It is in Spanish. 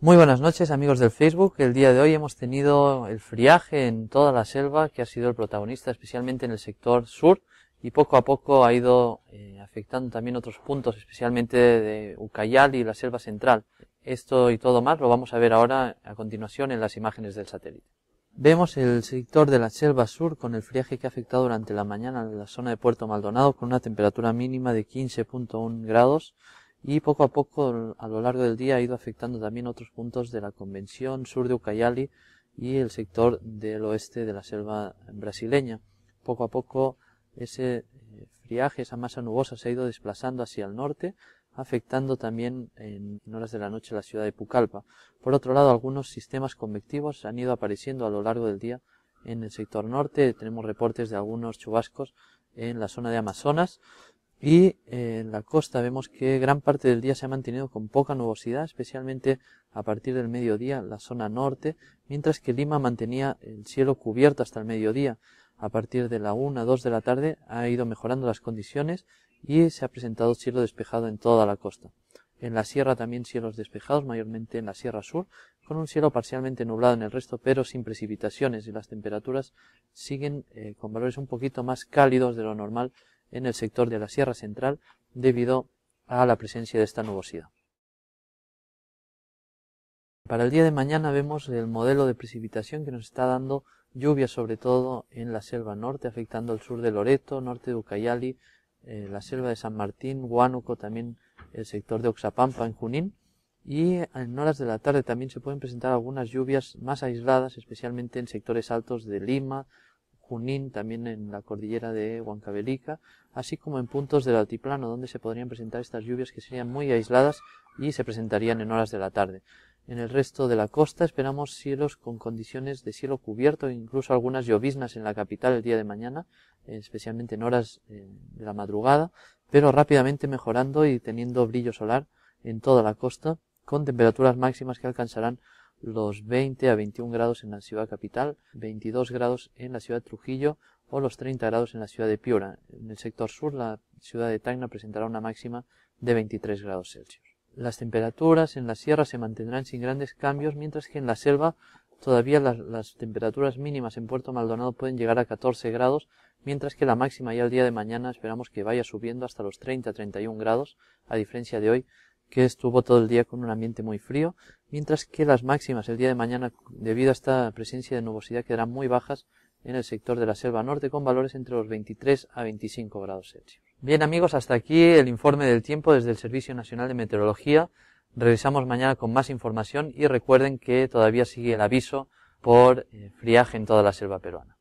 Muy buenas noches amigos del Facebook. El día de hoy hemos tenido el friaje en toda la selva que ha sido el protagonista especialmente en el sector sur y poco a poco ha ido eh, afectando también otros puntos especialmente de Ucayali y la selva central. Esto y todo más lo vamos a ver ahora a continuación en las imágenes del satélite. Vemos el sector de la selva sur con el friaje que ha afectado durante la mañana en la zona de Puerto Maldonado con una temperatura mínima de 15.1 grados y poco a poco a lo largo del día ha ido afectando también otros puntos de la convención sur de Ucayali y el sector del oeste de la selva brasileña. Poco a poco ese eh, friaje, esa masa nubosa se ha ido desplazando hacia el norte, afectando también en horas de la noche la ciudad de Pucallpa. Por otro lado, algunos sistemas convectivos han ido apareciendo a lo largo del día en el sector norte. Tenemos reportes de algunos chubascos en la zona de Amazonas y eh, en la costa vemos que gran parte del día se ha mantenido con poca nubosidad, especialmente a partir del mediodía la zona norte, mientras que Lima mantenía el cielo cubierto hasta el mediodía. A partir de la 1 2 de la tarde ha ido mejorando las condiciones y se ha presentado cielo despejado en toda la costa. En la sierra también cielos despejados, mayormente en la sierra sur, con un cielo parcialmente nublado en el resto, pero sin precipitaciones y las temperaturas siguen eh, con valores un poquito más cálidos de lo normal en el sector de la Sierra Central debido a la presencia de esta nubosidad. Para el día de mañana vemos el modelo de precipitación que nos está dando lluvia sobre todo en la selva norte, afectando al sur de Loreto, norte de Ucayali, eh, la selva de San Martín, Huánuco, también el sector de Oxapampa en Junín. Y en horas de la tarde también se pueden presentar algunas lluvias más aisladas, especialmente en sectores altos de Lima, Junín, también en la cordillera de Huancavelica, así como en puntos del altiplano donde se podrían presentar estas lluvias que serían muy aisladas y se presentarían en horas de la tarde. En el resto de la costa esperamos cielos con condiciones de cielo cubierto, e incluso algunas lloviznas en la capital el día de mañana, especialmente en horas eh, de la madrugada, pero rápidamente mejorando y teniendo brillo solar en toda la costa, con temperaturas máximas que alcanzarán los 20 a 21 grados en la ciudad capital, 22 grados en la ciudad de Trujillo o los 30 grados en la ciudad de Piura. En el sector sur, la ciudad de Tacna presentará una máxima de 23 grados Celsius. Las temperaturas en la sierra se mantendrán sin grandes cambios, mientras que en la selva todavía las, temperaturas mínimas en Puerto Maldonado pueden llegar a 14 grados, mientras que la máxima ya el día de mañana esperamos que vaya subiendo hasta los 30-31 a grados, a diferencia de hoy, que estuvo todo el día con un ambiente muy frío, mientras que las máximas el día de mañana, debido a esta presencia de nubosidad, quedarán muy bajas en el sector de la selva norte, con valores entre los 23 a 25 grados Celsius. Bien amigos, hasta aquí el informe del tiempo desde el Servicio Nacional de Meteorología. Regresamos mañana con más información y recuerden que todavía sigue el aviso por eh, friaje en toda la selva peruana.